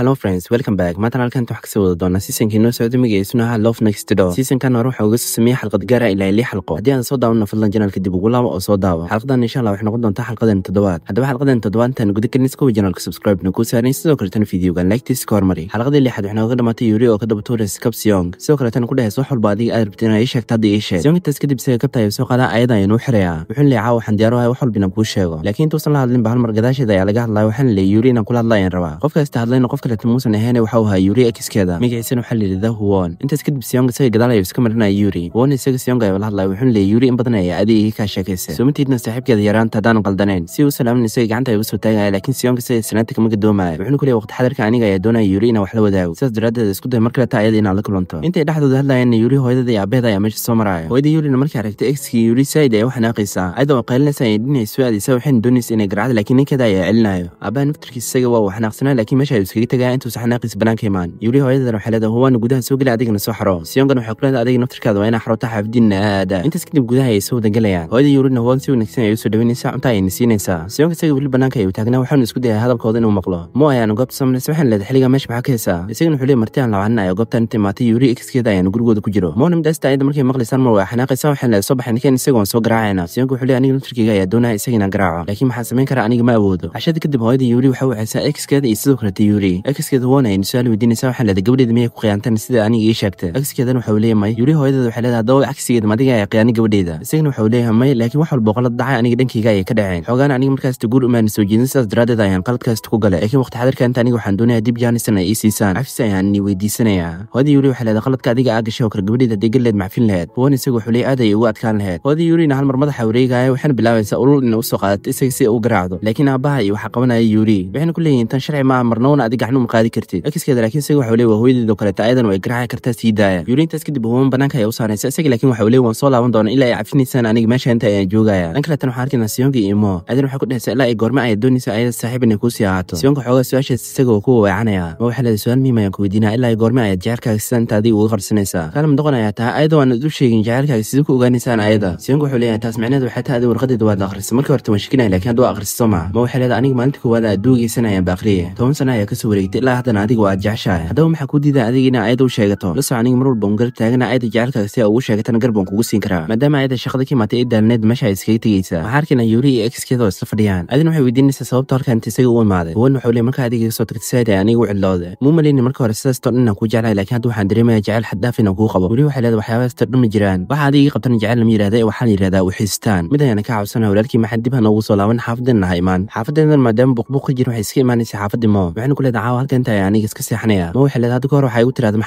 hallo friends welcome back maatan halkan wax kasii wada doonaa siisankii noo socda magaciisuna love next door hore waxaa uga soo sameeyey xalqad gaara ilaa lix xalqo haddii aan soo daawanna fadlan janaalka dib ugu laabo oo soo daawa xalqadan insha allah waxay noqon doontaa xalqadan toddobaad haddaba xalqadan toddobaad intaan guda janaalka subscribe-na kuu saarin sidoo kaletan videogan lagtiisa ka hormari xalqadii lixaad waxay nooga dhamaatay yuri oo ka daba tuuris kab siyong sidoo kaletan ku dhahays wax walba adiga aad rabtid inaa ii sheegta hadda ii sheeg siyong intaas kadib isaga kabta ayuu soo qaadaa ayadan inuu xirayaa wuxuu leeyaa caawa waxaan diyaar ahay wax walbina kuu sheego laakiin intuusan la hadlinba hal mar gadaasheeda ayaa laga hadlaya waxaana leeyay yuri inaan kula hadla ayaan rabaa qof hadlayna qof mushkilad muusan ahayn waxa uu ahaa yuri exkeeda magaciisana waxaa layidhi the intaas kadib siyonga isaga gadaal ayuu iska marinaya yuri huon isaga siyonga ayuu la hadlaya wuxuuna leeyay yuri in badan ayay adiga kaa sheekaysa soomatiidna saaxiibkeeda yaraanta haddaan qaldanayn si uu salaamin isaga gacanta ay uga soo taagaya laakiin siyonga isaga sanaanta kama gadoomaayo wuxuuna ku leeyay waqti xadarka aniga ayaa doonaya yuri inaa wax la wadaago sidaas daraaddeed isku day mar kale ta ayada inaad la kulanto intay dhexdooda hadlayeenna yuri hooyadada iyo abeeda ayaa meesha soo maraya hooyada yurina markay aragtay exkii yuri saa'id ayaa waxaa naaqaysaa ayadoo qaylinaysa inay dhinayay soo aadaysa waxayna doonaysa inay garacda laakiin ninkeeda ayaa celinayo aabbaha naftarkiisa isaga waa uu xanaaqsanaa laakiin meesha ayuu iskaga tagayaa intuu saxanaaqis banaanka imaan yidhi hooyadan waxaleeda huwaana gudaha soo geli adigana soo xaro siyongan waxay kuleeda adiga naftirkaada waa inaa xarota xaafdiinna aada intaas kadib gudaha ay soo wadangelayaan hooyada yurina huwan si wanaagsan ayay usoo dhaweynaysaa cunta ayayna siinaysaa siyonka isaga weli banaanka ayuu taagnaa waxaanu isku dayaa hadalkooda inuu maqlo mo ayaanu goobta samaraysa waxaan leeda xilligaa meesha maxaa ka hesaa isagana wuxuu leey marti aan labacanin ayaa goobtaan inta imaatay yuri xkeeda ayaanu gurigooda ku jiro moona midaasita ayada markay maqlaysaan mar waa xanaaqaysaa waxaan leeda soo baxay ninkeen soo garaacayna siyonka wuxuu leey aniga naftirkeyga ayaa doonaya isaga inaan garaaco laakiin maxaan samayn karaa aniga ma awoodo cashada kadib hooyada yuri waxa uu xaysaa exkeeda iyo sidoo kaleta yuuri exkeeda waanayn su-aal weydiinaysa waxaan leeday gabadheeda miyay ku khiyaanteen sida aniga ii sheegtay exkeedan waxau leeyahay may yuri hooyadeeda waxay leedahay dawo cagsigeeda madiga ay khiyaani gabadheeda isagana waxau leeyahay may laakiin wax walba qalad dhacay aniga dhankayga ayay ka dhaceen xoogaana aniga markaasta guul umaana soo jeedin sidaas daraadeed ayaan qaladkaasta ku galay laakiin waqti xadarka inta aniga waxaan doonayaa dib yaanisan ay ii siisaan cafis ayaan ni weydiisanayaa hooyadii yuri waxay leedahay qaladka adiga aa gashay oo kale gabadheeda haddii galeed macfin laheed kuwan isaga waxuu leeyahay aad ayay ugu adkaan laheed hooyadii yurina hal mar madaxa wareegaya waxaana bilaabaysaa ulul inay usoo qaadato isaga si ay u garaacdo laakiin aabbaha iyo waxa qabanaya yuri waxayna ku leeyihin tan sharci maaha marnowna adi gacno gacan uma qaadi kartid akiskeeda laakiin isaga waxa leey waa hooyadeedo kaleeta ayadan way garaaci kartaa sii daaya yuri kadib hooban banaanka ayaa u saaraysa isaga laakiin waxa leey waan soo laaban doona ilaa ay cafinaysaan aniga meesha inta ayaan joogaya dhan kaleetan waxaan arkaynaa siyonka iyo imo ayadan waxay ku dhehaysa ilaa ay goorme ayad doonaysa ayada saaxiib inay kuu ahaato siyonka xoogaa su-aashaas isaga waa kuwa weecanaya ma waxa leeday su-aal miim ayaan ku weydiinaa ilaa ay goorme ayaad jaceelkaaga sidan inta adiga uga qarsanaysaa kaalam doqon ayaa tahay ayada waan u sheegin jaceelkaaga sidii ku ogaanaysaan ayada siyonka wuxuu leeyahay taas macnaheed waxay tahay adi warqadeeda waad la markii horta waan shekinaya laakiin hadduu akhristo ma ma waxay leedahay aniga maalinta koowaad aad duugaysanayaan ba toban sana ayaa kasoo wareegtay ilaa haddana adiga waa jeceshahay haddaba maxaa ku diida adiga ina ayada u sheegato la soco aniga mar walba un garab taagana ayada jecelkaaga si a ugu sheegatana garban kugu siin karaa maadaama ayada shaqada ka imaatay ee daalneed meesha ay iskaga tegeysaa waxaa arkaynaa yoori iyo exkeeda isla fadhiyaan adina waxay weydiinaysaa sababta halkan isaga u imaaday huwana waxau leey markaa adiga soo tagtay saaid ay aniga u cidlooday muu maleyni marka hore sidaastoo dhan inaan kuu jeclahay lakin hadda waxaan dareemaya jecel xaddaaf inaan kuu qabo weli waxay leedahay waxyaabahaas too dhan ma jiraan waxa adiga qabtana jecel lama yidhahda ee waxaa la yidhahdaa wixiistaan mid ayana ka cabsana walaalkii maxaa dib ha noogu soo laaban xaafadeenna ha imaan xaafaddeennan maadaama buqbuq ka jira waxay iska imaanaysaa xaafadii moo waxayna ku leedahay caawa halkantah aniga iska seexanaya ma waxay leed hadda kahor waxay igu tirahda ma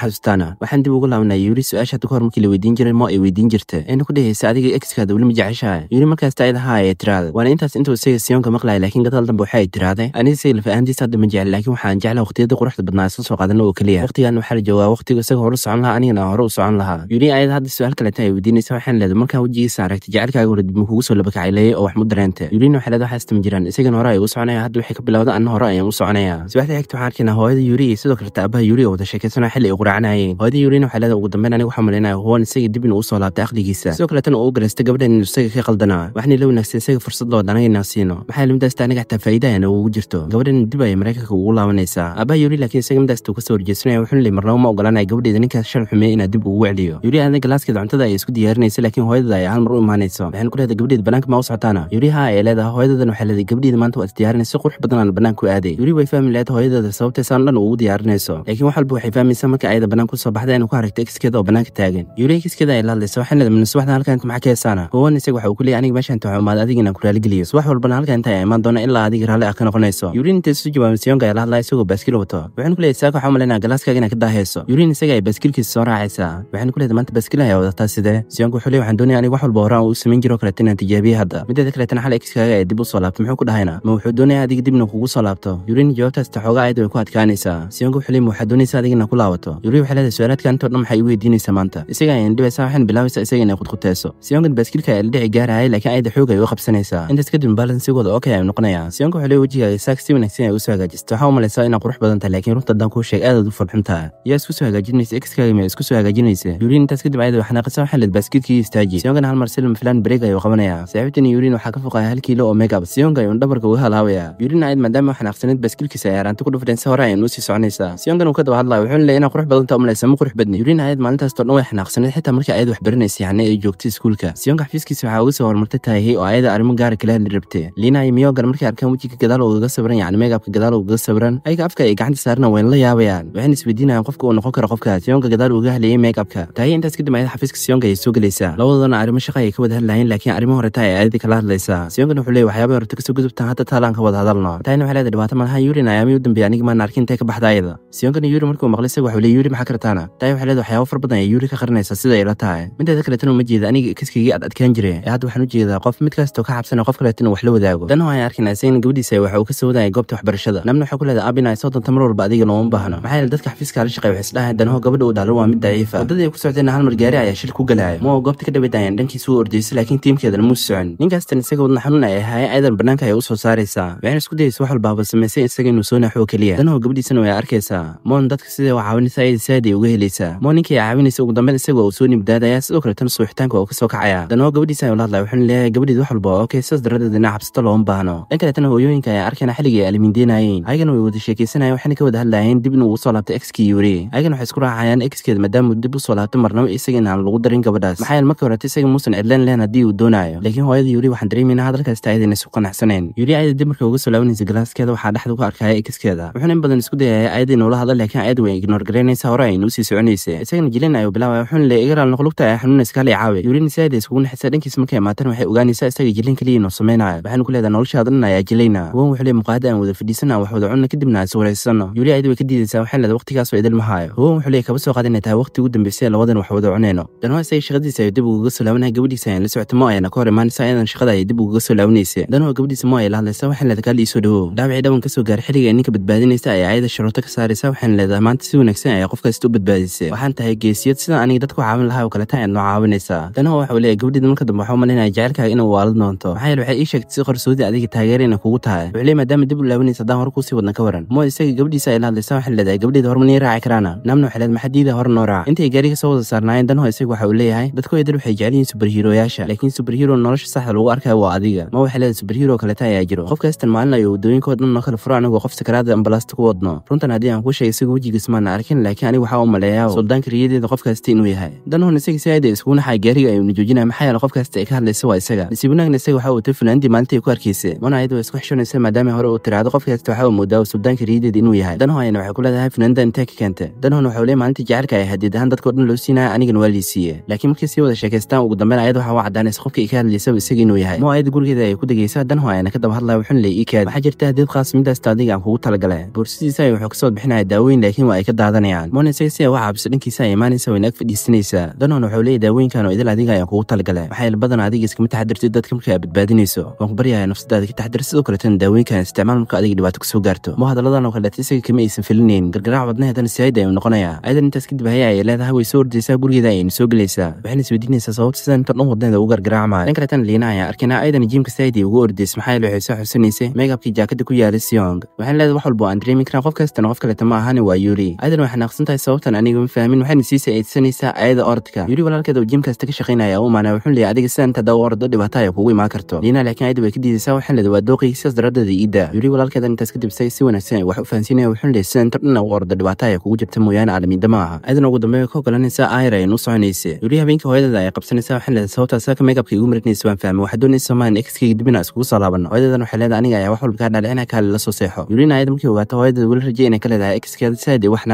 waxaan dib ugu laabnaa yuri su-aasha hadda kahor markii la weydiin jiray mo ay weydiin jirta ayna ku dhehaysa adiga exkaada weli ma jeceshahay yuri markaasta id ahaa ee tiraahda waana intaas intuu isaga siyoonka maqlaya laakiin gadal dambe waxa ay tiraahday aniga isaga lafahantiisa hadda ma jecel laakiin waxaan jeclaa waqtiyada quruxda badnaa isla soo qaadana oo keliya waqtigan waxaa la joogaa waqtiga isaga hore socon lahaa anigana hore u socon lahaa yuri ayada hadda su-aal kaleeta ay weydiineysa waxaan leeda markaa wejigiisa aragtay jecelkaaga hore dib makugu soo labakacayleeyay oo wax mu dareenta yurina waxaa leeda ma jiraan isagana hore ay u soconaya hadda waxay ka bilowda anna hore ayaan u soconaya subaxda xigta waxaan arkaynaa hooyada yuuri iyo sidoo kaleta aabaha yuri oo wada sheekeysana xilli ay quraacanayeen hooyada yuurina waxay leeda ugu dambeyn aniga waxaa malaynayo hoon isagii dib inuu usoo laabtay aqligiisa sidoo kaleetana uu garaystay gabadhan inuu isaga ka qaldanaa waxaana la wanaagsan isaga fursad looda anaga siino maxaa middaasta aniga xataa faa'iidahan ugu jirto gabadhan dib ayay maraykanka ugu laabanaysaa aabaha yuuri laakiin isaga middaasta uu kasoo horjeesanaya wuxuuna le marnaba ma ogolaanaya gabadheeda ninkaas shan xumeeye inaa dib ugu wecliyo yuuri aadna galaaskeeda cuntada ayay isku diyaarinaysa lakiin hooyadada ay hal mar u imaanayso waxaan ku leedahay gabadheeda banaanka ma u socotaana yuuri ha ayay leedahay hooyadadan waxay leedahay gabadheeda maanta waa isdiyaarinay si qurux badan aan banaanku aaday yuuri way fahmi lahayd hooyadada sababta saan dhan ugu diyaarinayso laakiin wax walba waxay fahmaysaa marka ayada banaan kusoo baxda inuu ku haragta exkeeda oo banaanka taagan yuuliya exkeeda ay la waxayna dhamin subaxdan halkan inta maxaa ka heesaana koowan isaga waxa uu ku aniga meesha inta waxumaad adiga inaan ku raaligeliyo subax walbana halkan inta ay imaan doona ilaa adiga raalli ah ka noqonayso yuuliya inta isu jawaabay siyonka ayaa isagoo baaskil wato waxaanu ku leeyahay waxaa umalaynaa galaaskaaga inaa ka daahayso yuuliya isaga ay baaskilkiisa soo raacaysaa waxaanu ku maanta baaskil ayaa wadataa sidee siyonka wuxuu leeyahay waxaan doonaya aniga wax walba horaan uu samayn jiro kaleetan inaan tijaabiye hadda mideeda kaleetan xal exkaaga ee dib u soo laabto muxuu ku dhahayna ma wuxuu doonaya adiga dibna kugu soo laabto yuuliya jawaabtaas ta xoogaa ku adkaanaysaa siongo xiliim waxaad doonaysaa adig ku laabato yuri waxay leedahay su-aalaadkan intoo dhan maxay igu weydiinaysaa maanta isaga ayaan dhibaysaa waxaan bilaabaysaa isaga inay qudquteyso siyongon baaskiilka ayaa dhici gaarahayay laakiin ayda xoog ay u qabsanaysaa intaas kadib baalan sigooda oo kay noqonayaa siyongo waxay wejigaaga saag si wanaagsan ay usoo hagaajista waxaa u malaysaa inaad qurux badan tahay laakiin runta haddaan kuu sheeg aadaad u farxun yaa isku soo hagaajinaysa exkaaga miyaa isku soo hagaajinaysa yuriin intaas kadib ayada waxnaaqisa waxaan leed baaskiilkii istaaji siyongon hal mar silm filan breeg ayuu qabanayaa saaxiibtani yuriin waxaa ka foqaya hal kiilo oo megab siyonga ayuun dhabarka uga halaabaya yuriin ayd maadaama waxnaaqsaneed baaskiilkiisa ay ku dhufaden dhinaciisa hore ayaynu sii soconaysaa siyoonkan uu ka daba hadlaya wuxuu leyay inaa qurux badanta umalaysa ma qurux badni yuriin ayad maalintaasoo dhan way xanaaqsaneed xitaa markii ayad wax baranaysay ay joogtay iskuulka siyoonka xafiiskiisa waxaa uga soo hormartay taahey oo ayada arrimo gaara kala hadli rabtay liina iyo miyogan markay arkaan wejiga gadaal ugaga sawiran yacni meegabka gadaal ugaga sawiran ayaga afka ay gacanta saarna wayna la yaabayaan waxayna isweydiinayaan qofka uu noqon karo qofka siyoonka gadaal uga hadlayay meegabka taahey intaas kadib ayada xafiiska siyoonka ayay soo gelaysaa labadoodana arrimo shaqa ayay ka wada hadlaayeen laakiin arrimo hore taa ay aayadii kala hadlaysaa siyoonkan wuxuu leeyay waxyaabay horta kasoo gudubtaan hadda taalaan wada hadalno taahina waxay leedahay dhibaato malahan yurin ayaa u dambeeyay aniga maan arkin intay ka baxda ayada siyonkana markuu maqlay isaga waxuu le yuuri maxaa kartaana tahay waxay leeda waxyaabo fara badan ee yuuri ka qarinaysa sida ila tahay mideeda kaletana uma jeeda aniga kiskigii ad adkaan jire ee hadda waxaan u jeedaa qof mid kastoo ka cabsanaya qof kaleeto inuu wax la wadaago dan waan arkinaa isagan gabadhiisa waxa uu ka soo wadayay goobta waxbarashada namna waxaa ku leedahay abina soo mar walba adiga nooma baahno maxaa yeele dadka xafiiska la shaqeey waxay isdhahayn danaho gabadha uu dhalo waa mid daciifa ah. waddadii ay ku socdeenna hal mar gaari ayaa shil ku galaaya moo goobta ka dhaweydayaan dhankiisu u ordaysay laakiin tiimkeedana muu socon ninkaastan isaga wadna xanuun ay ahaaye ayadan bannaanka ayay u soo saaraysaa waxayna isku dayaysa wax walbaaba samaysay isaga inuu soo naxo keliya aadanoo gabadhiisana way arkaysaa moon dadka siday wax caawinaysa ayada si ay uga helaysaa moon ninkii ay caawinaysa ugu dambeyn isagu uu soo nibdaada ayaa sidoo kale tan suuxitaanka oo kasoo soo kacaya danoo gabadhiisa ayuu la hadlaya wuxuuna leeyahay gabadhiid wax walba oo kay saas daradeed ina cabsato looma baahno dhan kale hooyooyinka ayaa arkayna xilligii ay alamindeynayeen ayagana way wada sheekaysanayeen waxayna ka wada hadlayeen dib inuu usoo laabtay exkii yuri ayagana waxay isku raacayaan exkeeda maadaamuu dib usoo laabtay marnaba isaga inaan lagu darin gabadhaas maxaa yael marka horeta isaga muusan cidlayn lehen haddii uu doonaayo laakiin hooyada yuri waxaan dareemayna hadalkaasta ayadana isu qanacsanayn yuri ayada dib marka uga soo laabanaysa galaaskeeda waxaa dhexda ku arkaya exkeeda in badan isku dayaya ayad inuu la hadla laakiin ayad way ignoor garaynaysa hore aynu usii soconaysa isagana jilin ayuu bilaabaya xuunle iga raalnoq lugta ah xanuun iska caawe yurin sayid iskugu naxaysa dhankiis markay imaatan waxay ogaanaysaa isaga jilin keliya inuu samaynayo waxaanu ku leedaha nolosha adan ayaa jilayna wan wuxuu le muuqaada aan wada fadhiisana aan wax wada cunna kadibna aan sawiraysano yuli ayad way ka diidaysaa waxaan leeda waqtigaasoo idil mahaayo wan wuxuu le kaba soo qaad inay tahay waqti ugu dambeysay labadan wax wada cunayno danwaa isaga shaqadiisa ayuu dib ugaga soo laabanaya gabadhiisa ayaan la socota mo ayana ka hor imaanaysa inaan shaqada ay dib ugaga soo laabanaysa danwaa gabadhiisa mo ay la hadlaysa waxaan leeda kaala iisoo dhawo dhaawacii dhawan ka soo gaaray xilliga ninka badbaadin raadinaysa ay ayada shuruurto ka saaraysa waxayna leedahay maanta si wanaagsan ay qof u badbaadisa waxaan tahay geesiyad sidan aniga dadku caawin lahaa oo kaleeta ayaad noo caawinaysaa danaha waxa uu leeyahy gabadhiida marka dambe waxaa umalinaya jecelkaaga inuu waalad noonto maxaa yeele waxay ii sheegtay si qarsoodi adiga taageerayna kugu tahay wuxuu leey maadaama dib u laabanaysa haddaan hor kuusii wadna ka waran moo isaga gabadhiisa ay la hadlaysaa waxayna leedahay gabadhiida hor maniin raaci karaana naamna waxay leedahay maxadiida hor noo raac intay gaariga soo wada saarnaayeen danho isaga waxa uu leeyahay dadkooya dad waxay jecel yihiin superhiroyaasha laakiin superhero nolosha saxda lagu arkayo waa adiga ma waxay leedahay superhero kaleta ayaa jiro qofkaastan kastan maalin ayuu wadooyinkoo dhan noo kala furo anigoo qof sakaraada ambala taasi ku wadno runtan haddii aan kuu sheegay siga wejigiis maana arkin laakiin aniga waxaa u maleeyaa suldaanka riyadeeda qof inuu yahay danhon isaga si aada iskugu naxay gaariga maxaa yeele qof kasta ka hadlaysa waa isaga nasiib isaga waxa uu ta fanaandii maalintii ku arkaysa mana ayad waa isku xishoonaysa maadaama hore uu tiraahdo qof waxa uu moodaa suldaanka riyadeeda inuu yahay danho ayana waxay ku leedahay fanaanida intaa ka keenta danhon waxau leey maalintii jecelka ay hadiid ahaan dadkao dhan loo siinaya anigana waa lii siiye laakiin markay sii wada sheekaystaan ugu dambeyn ayad waxaa u caddaanaysa qofka ay ka isaga inuu yahay mo ayad gurigeeda ay ku degaysa danho ayana ka daba hadlaya wuxuun le ii kaadi jirta hadiid khaas midaasta adiga aan kugu talagalay ay wuxuu kasoo bixinaya daawooyin laakiin waa ay ka daadanayaan monis sia waxa dhankiisa ay imaanaysa waynaag fadhiisanaysaa donon wuxuu leeyay daawooyinkan oo idil adiga ayaan kugu talagale waxay badan adiga iskama taxadirtid dadka marka aad badbaadinayso waan ku baryahay nafsadaada ka taxadir sidoo kaleetana daawooyinkan isticmaal marka adiga dhibaato kasoo gaarto mo hadalladan kale kaleeta isaga kama aysan filinayn gargaraac wadnaha hadana siayda ayuu noqonayaa ayadan intaas kadib haya ayay leedahay way soo ordaysaa gurigeeda ayayna soo gelaysaa waxayna isweydiinaysaa sababta sidan intan dhan wadnaheeda ugu gargaraacmaa dhan kaletana liina ayaa arkaynaa ayadan jiimka siayday ugu ordays maxaa yeele waxay soo xusunaysay meegabkii jaakada ku yaalay siyong waxayna leedahay wax walba dareemi karaa qof qof kaleta ma ahani waa yuri aydan waxay naaqsan tahay sababtan anigama fahmin waxayna sii saciidsanaysaa ayada ordka yuri walaalkeeda oo jim kasta ka shaqaynaya u maanaa wuxuu leeyay adiga sidan tadawa ordo dhibaataya kugu imaan karto diina lakiin ayada way ka diidaysaa waxaan leeda waa dooqii sidaas daraadeeda iida yuri walaalkeedan intaas kadib say si wanaagsan ay wax u fahansiinaya wuxuu leeyay sidan tar dhana u ordo dhibaataya kugu jirta mooyaane caalamiidama aha ayadan ugu dambeey ka ogolanaysaa aayar ay nu soconaysa yuri habeenkii hooyadeeda ay qabsanaysaa waxaan leeda sababtaa saaka makeupka igu marinaysa waan fahmay waxaa doonaysa maan exkayga dibina iskugu soo laaban hooyadeedan waxay leeda aniga ayaa wax walba kaa dhaale inaa kaale la soo seexo yurina ayada markii ogaata hooyada weli raje ka leedahay exkeeda saadi wax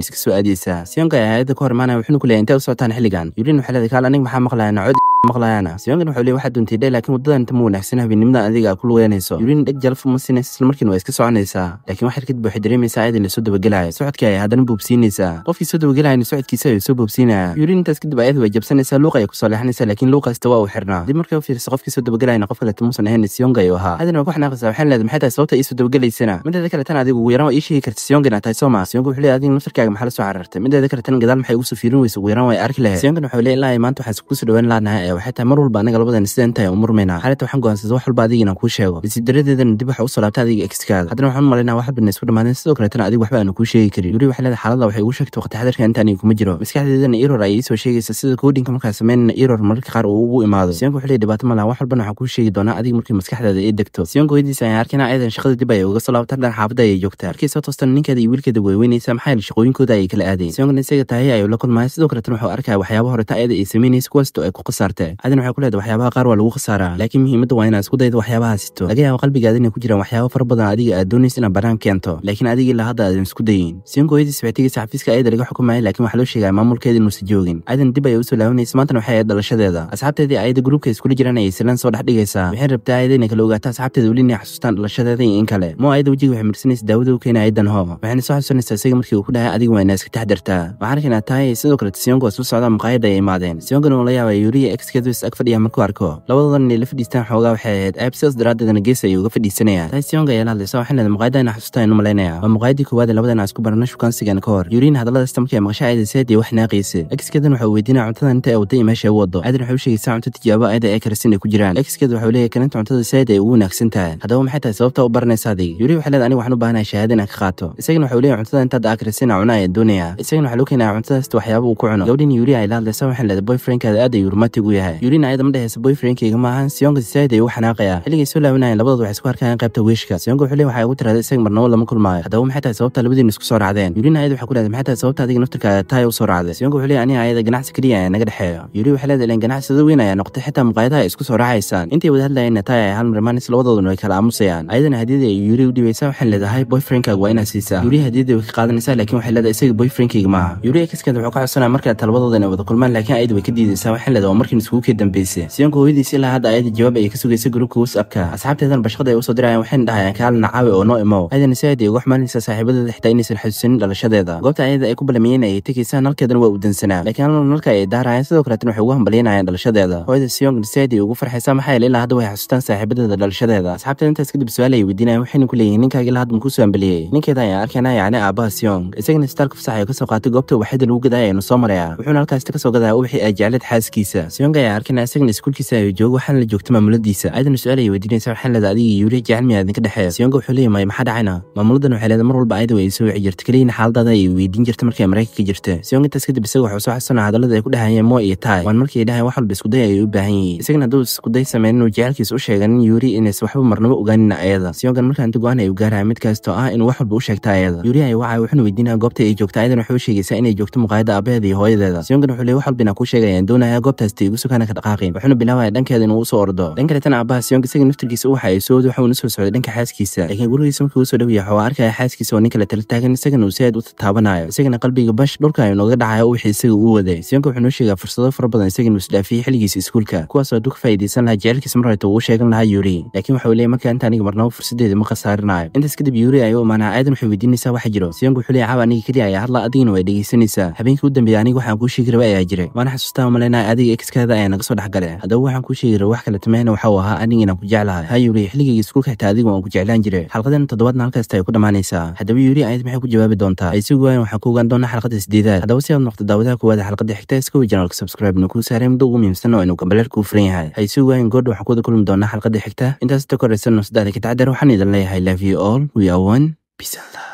iska soo aadiyeysaa siyonka hay-adda ka hormaanaya wuxuuna ku leeyahy intee u socotaan xilligan yulin waxay kaal anig maxaa maqlayaa maqlayaana sibamir wuxuu leey waxaad doontay dhe laakiin waddadan inta ma wanaagsan habeennimada adiga ku lugeynayso yuriin dheg jalaf uma sinaysa islamarkiina waa iska soconaysaa laakiin wax xirkad buuxa dareemaysaa ayadana soo dabagelaya socodkii ay haddana boobsiinaysaa qofkii soo dabagelayana socodkiisa ayuu soo boobsiinaya yuriin intaas kadib ayadu way jabsanaysaa luuqa ayay kusoo leexanaysaa laakiin luuqaasta waa uu xirnaa dib markay u fiirsa qofkii soo dabagelayana qof kale tamuusan ahayn siyonga ayuu ahaa haddana waa ku xanaaqaysaa waxaan leedahay maxay tahay sababta ii soo dabagelaysana mideeda kale tan adigu ugu yaraan waa ii sheegi karta siyonga inaa tahay sooma siyonga wuxuu leeyahay adiga naftarkaaga maxaa la soo carartay mideeda kale tan gadaal maxay ugu soo fiirin weysa ugu yaraan waa arki lahayd siyongan wuxuu leeyahay ilaa maanta waxaan isku soo dhawaan laanahay aya waxay tahay mar walba anaga labadana sidan tahay murmaynaa xaalinta waxaan go'aansaday wax walba adiga inaan kuu sheego nasiib daradeedana dib waxa u soo laabta adiga exkaada haddana waxaan malaynaa wax badna isku dhamaadeen sidoo kaletana adig waxba aanu kuu sheegi karin weli waxay leedahay xaalada waxay ugu sheegtay waqti xadarka inta aniga kuma jiro maskaxdeedana error ayay isoo sheegaysa sida koodhinka markaa sameynana error mararka qaar uu ugu imaado siyanku wuxuu leeyahy dhibaato malaha wax walbana waxaan kuu sheegi doonaa adig markii maskaxdaada ay degto siyanku hooyadiisa ayaan arkinaa ayadan shaqada dib ayay uga soo laabta dhan xaafada ayay joogtaa markii soo toostana ninkeeda iyo wiilkeeda weyweynaysa maxaa yeele shaqooyinkooda ayay kala aadayn siyankuna isaga tahay ayuu la kulmaya sidoo kaletana wuxuu arkaya waxyaaba horeta ayada ay samaynaysa kuwaasto ay ku khasaartay istaag aadan waxay ku leedahay waxyaabaha qaar waa lagu khasaaraa laakiin muhiimadda waa inaad isku dayda waxyaabahaas hito laga yaaba qalbigaada inay ku jiraan waxyaaba fara badan adiga aad doonaysa inaad barnaam keento laakiin adigii la hadda aadan isku dayin sinkooyadii sabaatigii xafiiska ayada laga xukumaya laakiin waxaa loo sheegaya maamulkeeda inuusan joogin aadan dib ayay usoo laabanaysa maantana waxay ahayd dhalashadeeda asxaabteedii ayada gruubka iskula jiraan ayay silaan soo dhex dhigaysaa waxay rabtaa ayada inay kala ogaata asxaabteeda weli inay xasuustaan dhalashadeeda iyo in kale mo ayada wejiga waxay marsanaysa daawada u keena aydan ho waxayna soo xusanaysaa isaga markii uu ku dhahay adiga waa inaa iska taxdartaa waxaa arkaynaa tahay sidoo kaleeta siyonku waa sula maqaayadda ay imaadeen siyonkana uu la yaabaa yuriya ex miiskeedu is-ag fadhiya markuu arko labadoodanay la fadhiistaan xoogaa waxay ahayd aabsios daraaddeedana gees ayay uga fadhiisanayaan taisyong ayaa la hadlaysa waxayna muqaayadana xasuusta inu malaynaya waa muqaayadii koowaade labadana isku barano shukaansigan ka hor yuuriin hadalladaasta markii maqashaceeda seedii wax naaqaysa exkeedan waxa uu weydiinaya cuntadan inta ee wadda meesha u waddo aadan waxay u sheegaysaa cunto tijaabo aada ee karasin ay ku jiraan exkeedu waxa uu leeyahay karinta cuntada seed ay ugu wanaagsan tahay haddaba maxay tahay sababta u baranaysa adig yuuri waxay leedahay aniga waxaan u baahanahay shahaada inaan ka qaato isagana waxa uu leeyahay cuntada intaad aa karasin aa cuna ayaan doonaya isagana waxa luu keenaya cuntadaasta waxyaaba uu ku cuno gabdhin yuuri ay la hadlaysa waxaan leedahay boyfriendkaada aad ay romantic u yahay leeyahay yulina ayada ma dhehaysa boyfriendkayga maaha siyonka saaid ayuu xanaaqayaa xilligay soo laawanayeen labadooda waxay isku arkayaan qaybta wiishka siyonka wuxuu le waxaa igu tiraada isaga marnabo lama kulmaayo haddaba maxay tahay sababta labadiinu isku soo raacdeen yulina ayada waxaa ku dhahday maxay tahay sababta adiga naftirkaaga tahay u soo raacday siyonka wuxuu le aniga ayada ganacsi keliya ee naga dhexeeyo yuli waxay leedahay ileen ganacsida weyn ayaa noqotay xitaa muqaayadaha ay isku soo raacaysaan intay wada hadlayeenna taay ay hal marmaanis labadooduna way kala aamusayaan ayadana hadiyada ay yuli u dhibaysaa waxaan leedahay boyfriendkaaga waa inaad siisaa yuli hadiyada way ka qaadanaysaa laakiin waxay leedahay isaga boyfriendkayga maaha yuli ee kaskeeda wuxuu ka codsanaya markaa talabadooda wada kulmaan laakiin ayada way ka diidaysaa waxaan leedahay waa markiin iskuukii dambeysay siyanku hooyadiis ilaa hadda ayada jawaab ay ka sugaysay gruubka whatsappka asxaabteedan bashqada ay usoo dirayaan waxayna dhahayaan kaalina caawi oo noo imo ayadana si aad ay uga xumaanaysa saaxiibadeeda xitaa inaysan xusuusanin dhalashadeeda goobta ayada ay ku balamiyeyn ayay tegaysaan nalkeedana waa udansanaa laakiin halna nalka ay daarayaan sidoo kaletana waxay ugu hambalyanayaan dhalashadeeda hooyada siyonkan si aad ay ugu farxaysaa maxaa yeele ilaa hadda waxay xasuustaan saaxiibadeeda dhalashadeeda asxaabteeda intaas kadib su-aal ay weydiinayan waxayna ku leeyihin ninkaagi ilaa hadda makuusoo hambaliyey ninkeeda ayaan arkaynaa yacni aabaha siyong isagana istaalka fasax ay kasoo qaatay goobta waxyada lagu gadaya aynu soo maraya wuxuuna halkaasta kasoo gadaya ubaxii ay jecleed xaaskiisa anaga ayaa arkayna isagana iskuulkiisa ay joogo waxaana la joogta maamuladiisa aadan su-aal ay weydiinaysa waxaan leeda adiga iyo yuuriya jacalmiga idinka dhexeeya siyonka wuxuu leeya maya maxaa dhacayna maamuladan waxay leeda mar walba ayada way soo wici jirta keliyana xaaladaada ay weydiin jirta markay maraykanka ka jirta siyonka intaas kadib isaga waxuu soo xasana hadallada ay ku dhahayeen moo iyo taay waan markii ay dhahayan wax walba iskuday ayay u baahan yihiin isagana hadduu iskuday sameyn inuu jacaylkiisa u sheeganin yuri inays waxba marnaba ogaanin ayada siyonkan markaa inta go-aan ay u gaaraya mid kastoo ah inuu wax walba u sheegta ayada yuuriya ay wacaya wuxuuna weydiinaya goobta ay joogta ayadan waxay u sheegaysaa inay joogto muqaayada aabaheeda iyo hooyadeeda siyonkan wuxuu leey wax walba inaa kuu sheegaya doonaya goobtaas taigu sukaana ka dhaqaaqayn wuxuuna bilaabaya dhankeeda inuu usoo ordo dhan kaletana aabaha siyonka isaga naftirkiisa u waxay soowd soo socday dhanka xaaskiisa laakiin gurigiisa markuu usoo dhowyaha waa arkaya xaaskiisa oo nin kale tala taagan isagana uu si u tataabanayo isagana qalbiga bash dhulka ay nooga dhacayo wixii isaga uu waday siyonka wuxuu noo sheegaa fursado fara badan isaga inuu isdhaafiyey xilligiisa iskuulka kuwaasoo duu ka faa'idaysan lahaa jeceylkiis mar haleto uu sheegan lahaa yuri laakiin waxa uu leeyay marka inta aniga marnaba fursadeeda ma khasaarinayo intaas kadib yuuri ayuu imaanaa aadan waxay weydiinaysaa waxa jiro siyonka wuxuu leeyay caaba aniga keliya ayaa hadla adigana way dhegaysanaysaa habeenkii u dambeeya aniga waxaan kuu sheegi raba ayaa jiray waana xasuustaa u malaynaha adiga exkada dhalinyarada ee naga soo dhexgale haddaba waxaan kuu sheegir wax kale timeyna waxau ahaa anigina ku jeclahay hayuli xilligii iskuulka xitaa adigu aan ku jeclaan jire xalqadan toddobaadna halkaasta ay ku dhammaanaysaa haddaba yuli ayad maxay ku jawaabi doontaa isagu waayan waxaan ku ogaan doonaa xalqadda sideedaad haddaba si aad noqto daawadaha kuwaada xalqadda xigta iskawi janalka subscribe na kuu saaray muddo ugu muhiimsan oo inuu gambaleer kuu furan yahay haysugu waayan goodha waxaan kuwada kulmi doonaa xalqadda xigta intaas inta koraysan nusadada ka tacdar waxaan idin leeyahay love you all we are one peace